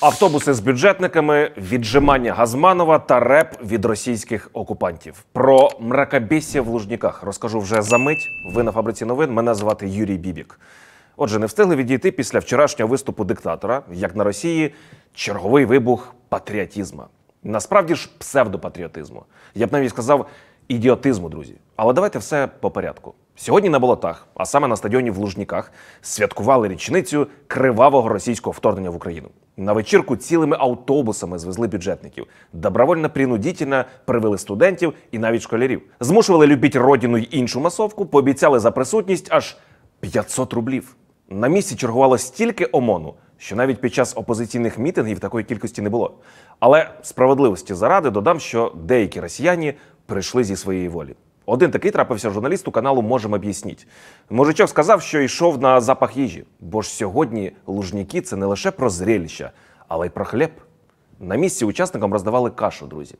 Автобуси з бюджетниками, віджимання Газманова та реп від російських окупантів. Про мракобісія в Лужніках розкажу вже за мить. Ви на фабриці новин. Мене звати Юрій Бібік. Отже, не встигли відійти після вчорашнього виступу диктатора, як на Росії, черговий вибух патріотізма. Насправді ж, псевдопатріотизму. Я б навіть сказав ідіотизму, друзі. Але давайте все по порядку. Сьогодні на болотах, а саме на стадіоні в Лужніках, святкували річницю кривавого російського вторгнення в Україну. На вечірку цілими автобусами звезли бюджетників, добровольно принудительно привели студентів і навіть школярів. Змушували любіть родину й іншу масовку, пообіцяли за присутність аж 500 рублів. На місці чергувало стільки ОМОНу, що навіть під час опозиційних мітингів такої кількості не було. Але справедливості заради додам, що деякі росіяни прийшли зі своєї волі. Один такий трапився журналісту каналу Можемо об'ясніть. Мужичок сказав, що йшов на запах їжі. Бо ж сьогодні лужняки це не лише про зрелища, але й про хліб. На місці учасникам роздавали кашу, друзі.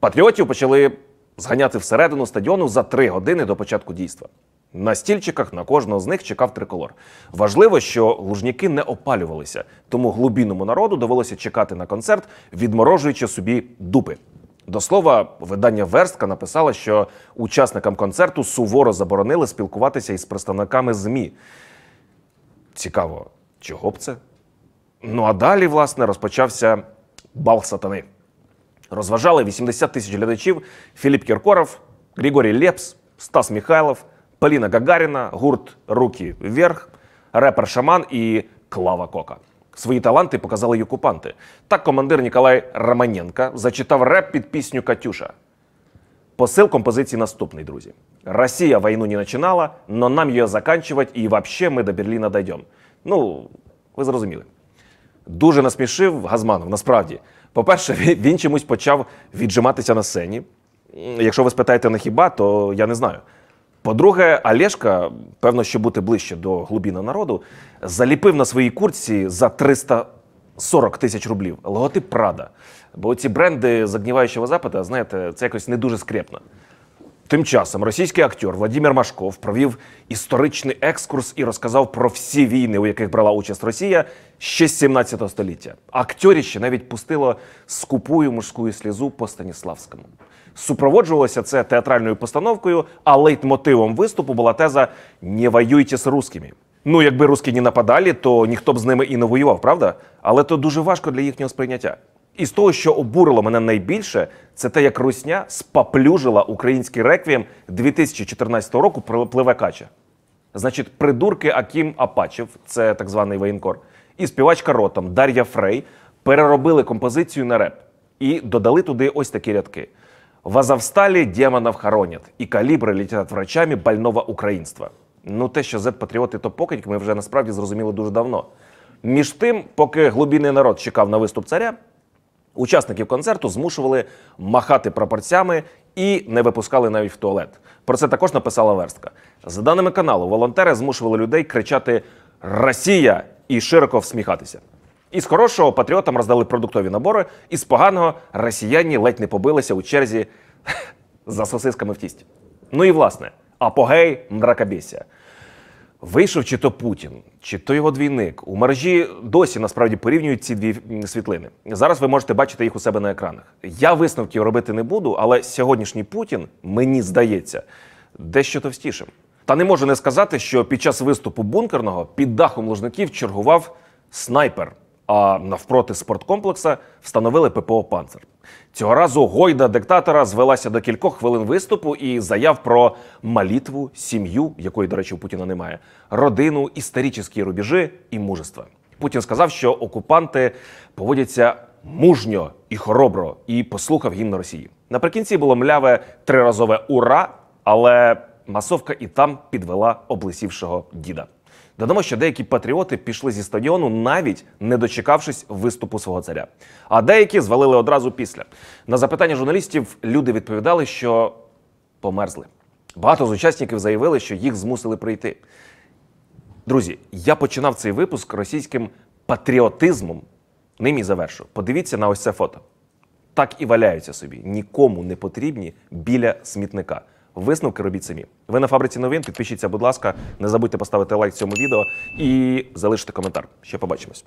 Патріотів почали зганяти всередину стадіону за три години до початку дійства. На стільчиках на кожного з них чекав триколор. Важливо, що лужніки не опалювалися, тому глубінному народу довелося чекати на концерт, відморожуючи собі дупи. До слова, видання Верстка написала, що учасникам концерту суворо заборонили спілкуватися із представниками ЗМІ. Цікаво, чого б це? Ну а далі, власне, розпочався бал сатани. Розважали 80 тисяч глядачів Філіп Кіркоров, Григорій Лепс, Стас Михайлов, Поліна Гагаріна, гурт Руки вверх, репер Шаман і Клава Кока. Свої таланти показали й окупанти. Так командир Ніколай Романенка зачитав реп під пісню Катюша. Посил композиції наступний, друзі. Росія війну не починала, но нам її заканчивать і вообще ми до Берліна дойдем. Ну, ви зрозуміли. Дуже насмішив Газманов, насправді. По-перше, він чомусь почав віджиматися на сцені. Якщо ви спитаєте на хіба, то я не знаю. По-друге, Олешка, певно, щоб бути ближче до глубіна народу, заліпив на своїй курці за 340 тисяч рублів. Логотип Прада. Бо ці бренди загніваючого запада, знаєте, це якось не дуже скрепно. Тим часом російський актер Владимир Машков провів історичний екскурс і розказав про всі війни, у яких брала участь Росія ще з 17 століття. Актьоріще навіть пустило скупую мужську слізу по Станіславському. Супроводжувалося це театральною постановкою, а лейтмотивом виступу була теза «Не воюйте з русскими». Ну, якби русські не нападали, то ніхто б з ними і не воював, правда? Але то дуже важко для їхнього сприйняття. І з того, що обурило мене найбільше, це те, як Русня спаплюжила український реквієм 2014 року Пливакача. Значить, придурки Аким Апачев, це так званий воєнкор, і співачка ротом Дар'я Фрей переробили композицію на реп і додали туди ось такі рядки: Вазавсталі демонов хоронят, і калібри літять врачами больного українства. Ну, те, що зет-патріоти то покидьки, ми вже насправді зрозуміли дуже давно. Між тим, поки глубінний народ чекав на виступ царя. Учасників концерту змушували махати прапорцями і не випускали навіть в туалет. Про це також написала верстка. За даними каналу, волонтери змушували людей кричати Росія і широко всміхатися. Із хорошого патріотам роздали продуктові набори, і з поганого росіяни ледь не побилися у черзі за сосисками в тісті. Ну і власне апогей мракобісія – Вийшов чи то Путін, чи то його двійник. У мережі досі насправді порівнюють ці дві світлини. Зараз ви можете бачити їх у себе на екранах. Я висновків робити не буду, але сьогоднішній Путін, мені здається, дещо товстішим. Та не можу не сказати, що під час виступу бункерного під дахом лужників чергував снайпер а навпроти спорткомплекса встановили ППО Панцер. Цього разу гойда диктатора звелася до кількох хвилин виступу і заяв про молітву, сім'ю, якої, до речі, у Путіна немає, родину, історичні рубежі і мужество. Путін сказав, що окупанти поводяться мужньо і хоробро, і послухав гімн Росії. Наприкінці було мляве триразове ура, але масовка і там підвела облесівшого діда. Додамо, що деякі патріоти пішли зі стадіону, навіть не дочекавшись виступу свого царя. А деякі звалили одразу після. На запитання журналістів люди відповідали, що померзли. Багато з учасників заявили, що їх змусили прийти. Друзі, я починав цей випуск російським патріотизмом. Ним і завершу. Подивіться на ось це фото. Так і валяються собі, нікому не потрібні біля смітника. Висновки робіть самі. Ви на фабриці новин. Підпишіться, будь ласка, не забудьте поставити лайк цьому відео і залишити коментар. Ще побачимось.